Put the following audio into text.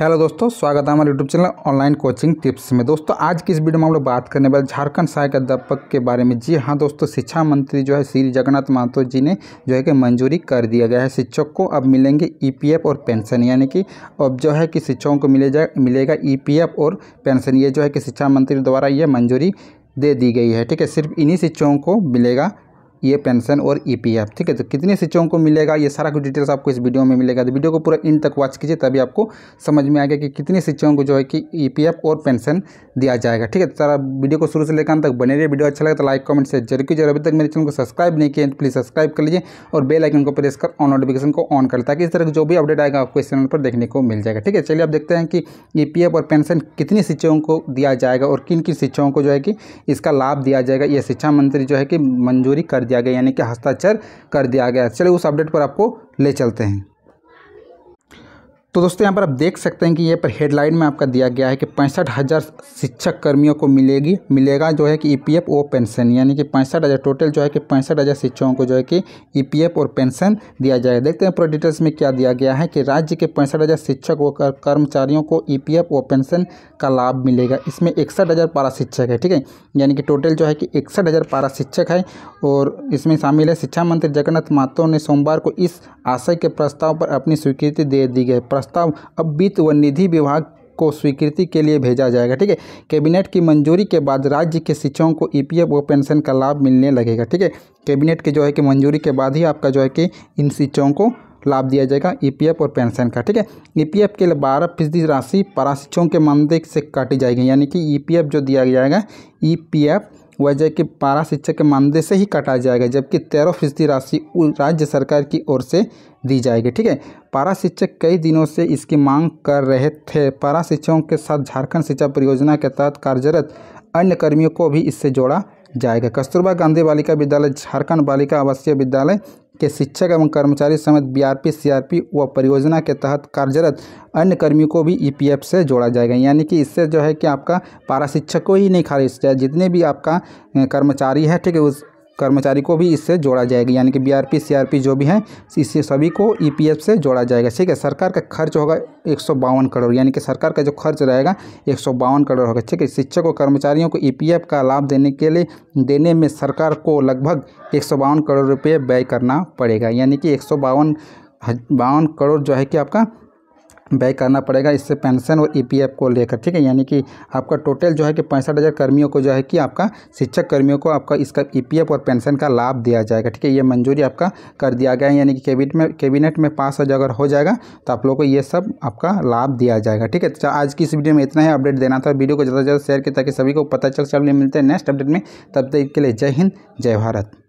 hello दोस्तों स्वागत है हमारे YouTube channel online coaching tips में दोस्तों आज की इस वीडियो में हम लोग बात करने वाले झारखंड सहायक अध्यापक के बारे में जी हाँ दोस्तों शिक्षा मंत्री जो है श्री जगन्नाथ महतो जी ने जो है कि मंजूरी कर दिया गया है शिक्षक को अब मिलेंगे ईपीएफ और पेंशन यानी कि अब जो है कि शिक्षकों को मिले जाए मिलेगा ई और पेंशन ये जो है कि शिक्षा मंत्री द्वारा ये मंजूरी दे दी गई है ठीक है सिर्फ इन्हीं शिक्षकों को मिलेगा ये पेंशन और ईपीएफ e ठीक है तो कितने शिक्षकों को मिलेगा ये सारा कुछ डिटेल्स आपको इस वीडियो में मिलेगा तो वीडियो को पूरा इन तक वॉच कीजिए तभी आपको समझ में आएगा कि कितने शिक्षकों को जो है कि ई e और पेंशन दिया जाएगा ठीक है तो सारा वीडियो को शुरू से लेकर तक बने रहिए वीडियो अच्छा लगे तो लाइक कमेंट से जरूर कीजिए अभी तक मेरे चैनल को सब्सक्राइब नहीं किया तो प्लीज़ सब्सक्राइब कर लीजिए और बेल आइकन को प्रेस कर ऑन नोटिफिकेशन को ऑन कर ताकि इस तरह जो भी अपडेट आएगा आपको इस चैनल पर देखने को मिल जाएगा ठीक है चलिए आप देखते हैं कि ई e और पेंशन कितने शिक्षकों को दिया जाएगा और किन किन शिक्षकों को जो है कि इसका लाभ दिया जाएगा यह शिक्षा मंत्री जो है कि मंजूरी कर दिया दिया गया यानी कि हस्ताक्षर कर दिया गया चलिए उस अपडेट पर आपको ले चलते हैं तो दोस्तों यहाँ पर आप देख सकते हैं कि ये पर हेडलाइन में आपका दिया गया है कि पैंसठ हज़ार शिक्षक कर्मियों को मिलेगी मिलेगा जो है कि ई पी एफ पेंशन यानी कि पैंसठ हज़ार टोटल जो है कि पैंसठ हज़ार शिक्षकों को जो है कि ई पी एफ और पेंशन दिया जाएगा देखते हैं पूरा डिटेल्स में क्या दिया गया है कि राज्य के पैंसठ हज़ार शिक्षक व कर्मचारियों को ई पी एफ पेंशन का लाभ मिलेगा इसमें इकसठ हज़ार पारा शिक्षक है ठीक है यानी कि टोटल जो है कि इकसठ हज़ार पारा शिक्षक है और इसमें शामिल है शिक्षा मंत्री जगन्नाथ माथो ने सोमवार को इस आशय के प्रस्ताव पर अपनी स्वीकृति दे दी गई प्रस्ताव अब वित्त व निधि विभाग को स्वीकृति के लिए भेजा जाएगा ठीक है कैबिनेट की मंजूरी के बाद राज्य के शिक्षकों को ईपीएफ व पेंशन का लाभ मिलने लगेगा ठीक है कैबिनेट की जो है कि मंजूरी के बाद ही आपका जो है कि इन शिक्षकों को लाभ दिया जाएगा ईपीएफ और पेंशन का ठीक है ईपीएफ के लिए बारह फीसदी राशि पराशिक्षकों के मानदेय से काटी जाएगी यानी कि ई जो दिया जाएगा ई वह जय कि पारा शिक्षक के मानदेय से ही काटा जाएगा जबकि तेरह फीसदी राशि राज्य सरकार की ओर से दी जाएगी ठीक है पारा शिक्षक कई दिनों से इसकी मांग कर रहे थे पारा शिक्षकों के साथ झारखंड शिक्षा परियोजना के तहत कार्यरत अन्य कर्मियों को भी इससे जोड़ा जाएगा कस्तूरबा गांधी बालिका विद्यालय झारखंड बालिका आवासीय विद्यालय के शिक्षक एवं कर्मचारी समेत बीआरपी सीआरपी व परियोजना के तहत कार्यरत अन्य कर्मियों को भी ईपीएफ e से जोड़ा जाएगा यानी कि इससे जो है कि आपका पारा शिक्षक को ही नहीं खारिज जितने भी आपका कर्मचारी है ठीक है उस कर्मचारी को भी इससे जोड़ा जाएगा यानी कि बीआरपी सीआरपी जो भी हैं इससे सभी को ईपीएफ e से जोड़ा जाएगा ठीक है सरकार का खर्च होगा एक करोड़ यानी कि सरकार का जो खर्च रहेगा एक करोड़ होगा ठीक है शिक्षक और कर्मचारियों को ईपीएफ e का लाभ देने के लिए देने में सरकार को लगभग एक करोड़ रुपये व्यय करना पड़ेगा यानी कि एक बावन करोड़ जो है कि आपका व्यय करना पड़ेगा इससे पेंशन और ईपीएफ e को लेकर ठीक है यानी कि आपका टोटल जो है कि पैंसठ हज़ार कर्मियों को जो है कि आपका शिक्षक कर्मियों को आपका इसका ईपीएफ e और पेंशन का लाभ दिया जाएगा ठीक है ये मंजूरी आपका कर दिया गया है यानी कि कैबिनेट में कैबिनेट में पास अगर हो जाएगा तो आप लोगों को ये सब आपका लाभ दिया जाएगा ठीक है तो आज की इस वीडियो में इतना ही अपडेट देना था वीडियो को ज़्यादा से ज़्यादा शेयर किया ताकि सभी को पता चल सब मिलते हैं नेक्स्ट अपडेट में तब तक के लिए जय हिंद जय भारत